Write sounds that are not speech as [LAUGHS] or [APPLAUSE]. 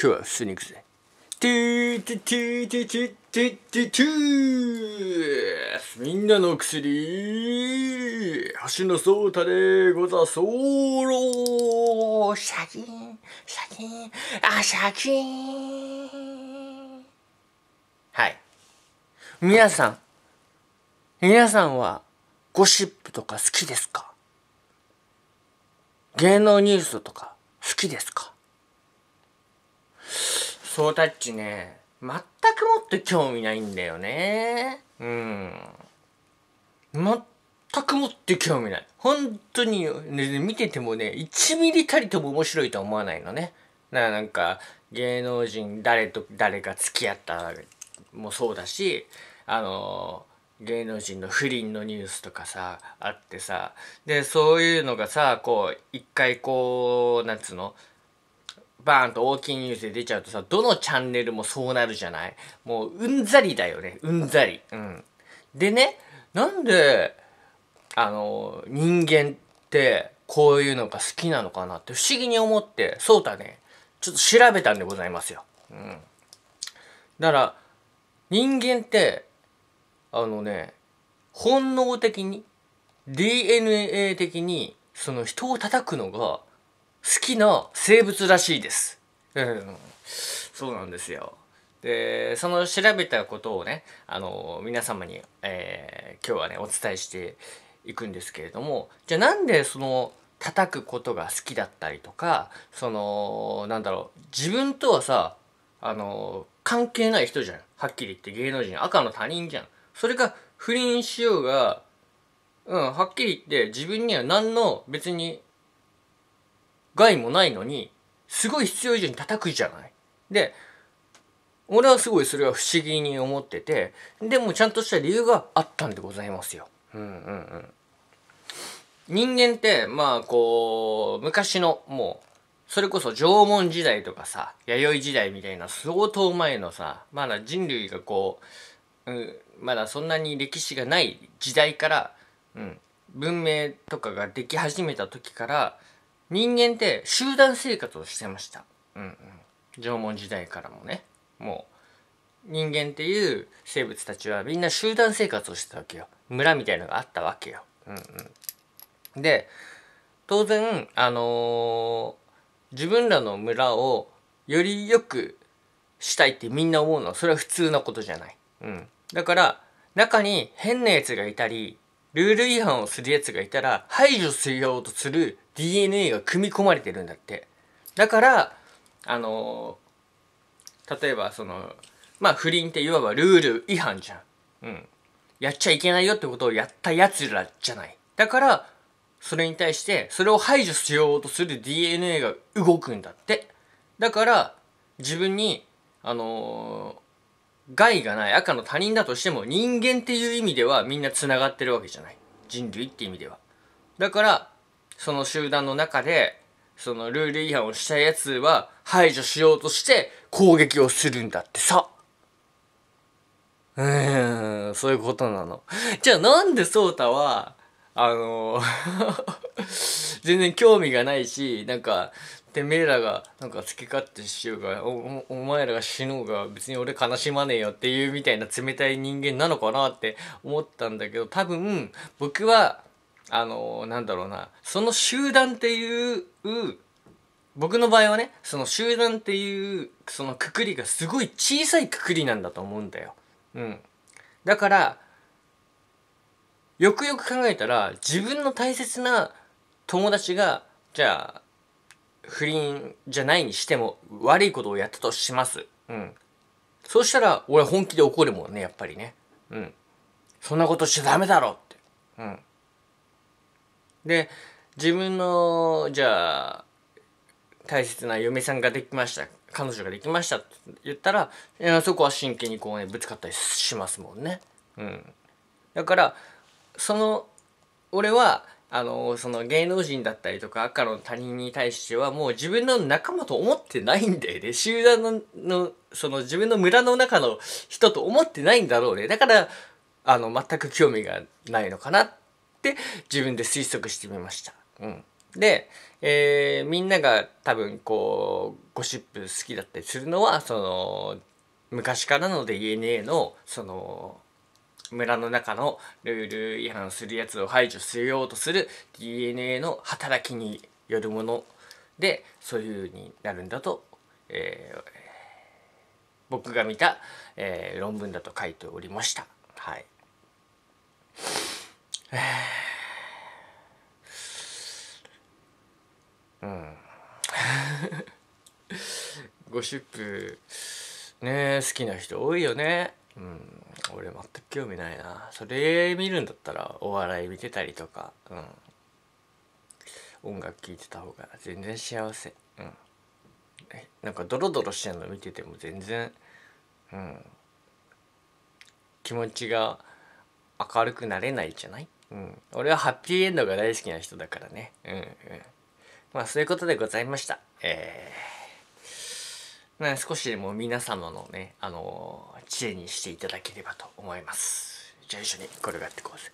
今日は普通に行くぜ。ティーティーティーティーティーティーみんなの薬橋のそうたでござそうろシャキンシャキンあシャキンはい皆さん皆さんはゴシップとか好きですか芸能ニュースとか好きですかソータッチね、全くもって興味ないんだよね。うん。全くもって興味ない。本当に、ね、見ててもね、1ミリたりとも面白いと思わないのね。だからなんか、芸能人誰と誰が付き合ったもそうだし、あの芸能人の不倫のニュースとかさあってさでそういうのがさこう一回こうなんつうのバーンと大きいニュースで出ちゃうとさ、どのチャンネルもそうなるじゃないもううんざりだよね。うんざり。うん。でね、なんで、あの、人間ってこういうのが好きなのかなって不思議に思って、そうだね。ちょっと調べたんでございますよ。うん。だから、人間って、あのね、本能的に、DNA 的に、その人を叩くのがきな生物らしいです。うん、そうなんですよ。でその調べたことをねあの皆様に、えー、今日はねお伝えしていくんですけれどもじゃあなんでその叩くことが好きだったりとかそのなんだろう自分とはさあの関係ない人じゃんはっきり言って芸能人赤の他人じゃんそれが不倫しようがうんはっきり言って自分には何の別に害もないのに、すごい必要以上に叩くじゃない。で、俺はすごいそれは不思議に思ってて、でもちゃんとした理由があったんでございますよ。うんうんうん。人間って、まあこう、昔のもう、それこそ縄文時代とかさ、弥生時代みたいな相当前のさ、まだ人類がこう、うん、まだそんなに歴史がない時代から、うん、文明とかができ始めた時から、人間って集団生活をしてました。うんうん。縄文時代からもね。もう、人間っていう生物たちはみんな集団生活をしてたわけよ。村みたいのがあったわけよ。うんうん。で、当然、あのー、自分らの村をより良くしたいってみんな思うのはそれは普通なことじゃない。うん。だから、中に変な奴がいたり、ルール違反をする奴がいたら排除しようとする DNA が組み込まれてるんだってだからあの例えばそのまあ不倫っていわばルール違反じゃんうんやっちゃいけないよってことをやったやつらじゃないだからそれに対してそれを排除しようとする DNA が動くんだってだから自分にあのー害がない赤の他人だとしても人間っていう意味ではみんな繋がってるわけじゃない人類って意味ではだからその集団の中でそのルール違反をしたやつは排除しようとして攻撃をするんだってさうーんそういうことなのじゃあなんでソータはあの [LAUGHS] 全然興味がないしなんかてめえらがなんか好き勝手しようがおお前らが死のうが別に俺悲しまねえよっていうみたいな冷たい人間なのかなって思ったんだけど多分僕はあのー、なんだろうなその集団っていう僕の場合はねその集団っていうそのくくりがすごい小さいくくりなんだと思うんだよ。うん、だからよくよく考えたら自分の大切な友達がじゃあ不倫じゃないにしても悪いことをやったとします。うん。そうしたら俺本気で怒るもんね、やっぱりね。うん。そんなことしちゃダメだろって。うん。で、自分の、じゃあ、大切な嫁さんができました。彼女ができましたって言ったら、いそこは真剣にこうね、ぶつかったりしますもんね。うん。だから、その、俺は、あの、その芸能人だったりとか赤の他人に対してはもう自分の仲間と思ってないんだよね。集団の、のその自分の村の中の人と思ってないんだろうね。だから、あの、全く興味がないのかなって自分で推測してみました。うん。で、えー、みんなが多分こう、ゴシップ好きだったりするのは、その、昔からの DNA の、その、村の中のルール違反するやつを排除しようとする DNA の働きによるものでそういうになるんだと、えー、僕が見た、えー、論文だと書いておりました。はい、[SIGHS] うん [LAUGHS] ゴシップね好きな人多いよね。うん俺全く興味ないなそれ見るんだったらお笑い見てたりとかうん音楽聴いてた方が全然幸せうんなんかドロドロしてるの見てても全然うん気持ちが明るくなれないじゃないうん、俺はハッピーエンドが大好きな人だからね。うんうん。まあそういうことでございました。えーね、少しでも皆様のね、あのー、知恵にしていただければと思います。じゃあ一緒に転がってこうぜ。